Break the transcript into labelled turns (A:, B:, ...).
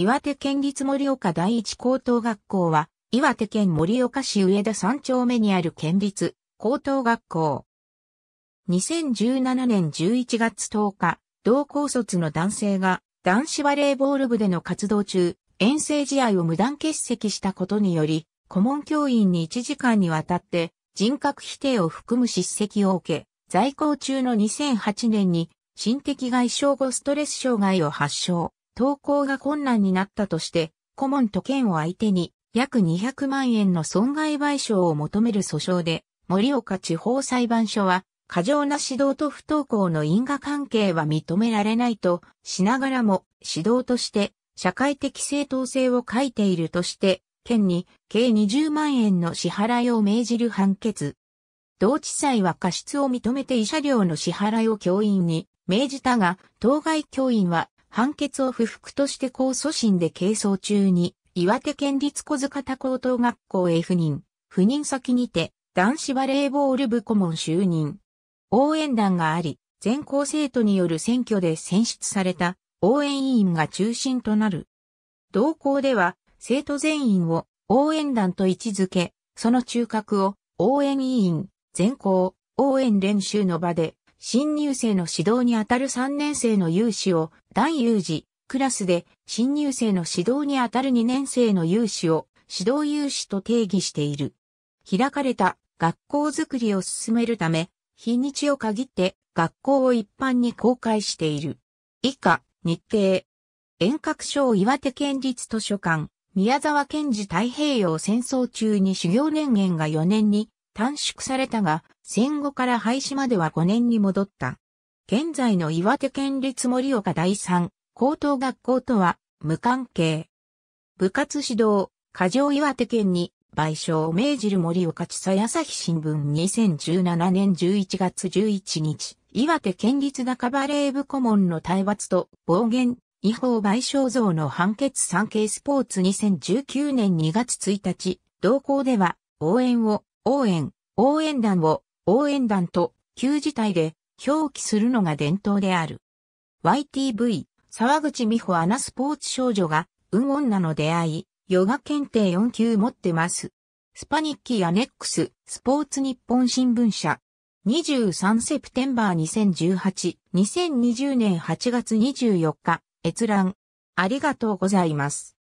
A: 岩手県立盛岡第一高等学校は、岩手県盛岡市上田3丁目にある県立高等学校。2017年11月10日、同校卒の男性が男子バレーボール部での活動中、遠征試合を無断欠席したことにより、顧問教員に1時間にわたって人格否定を含む叱責を受け、在校中の2008年に心的外傷後ストレス障害を発症。投稿が困難になったとして、顧問と県を相手に約200万円の損害賠償を求める訴訟で、盛岡地方裁判所は、過剰な指導と不登校の因果関係は認められないとしながらも、指導として社会的正当性を欠いているとして、県に計20万円の支払いを命じる判決。同地裁は過失を認めて慰謝料の支払いを教員に命じたが、当該教員は判決を不服として控訴審で係争中に、岩手県立小塚田高等学校へ赴任、赴任先にて、男子バレーボール部顧問就任。応援団があり、全校生徒による選挙で選出された応援委員が中心となる。同校では、生徒全員を応援団と位置づけ、その中核を応援委員、全校、応援練習の場で新入生の指導にあたる3年生の有志を、大有志、クラスで新入生の指導にあたる2年生の有志を、指導有志と定義している。開かれた学校づくりを進めるため、日にちを限って学校を一般に公開している。以下、日程。遠隔省岩手県立図書館、宮沢賢治太平洋戦争中に修行年限が4年に短縮されたが、戦後から廃止までは5年に戻った。現在の岩手県立森岡第三高等学校とは無関係。部活指導、過剰岩手県に賠償を命じる森岡地裁朝日新聞2017年11月11日、岩手県立中バレー部顧問の体罰と暴言、違法賠償像の判決産経スポーツ2019年2月1日、同校では応援を応援、応援団を応援団と旧字体で表記するのが伝統である。YTV、沢口美穂アナスポーツ少女が、運女の出会い、ヨガ検定4級持ってます。スパニッキーアネックス、スポーツ日本新聞社。23セプテンバー2018、2020年8月24日、閲覧。ありがとうございます。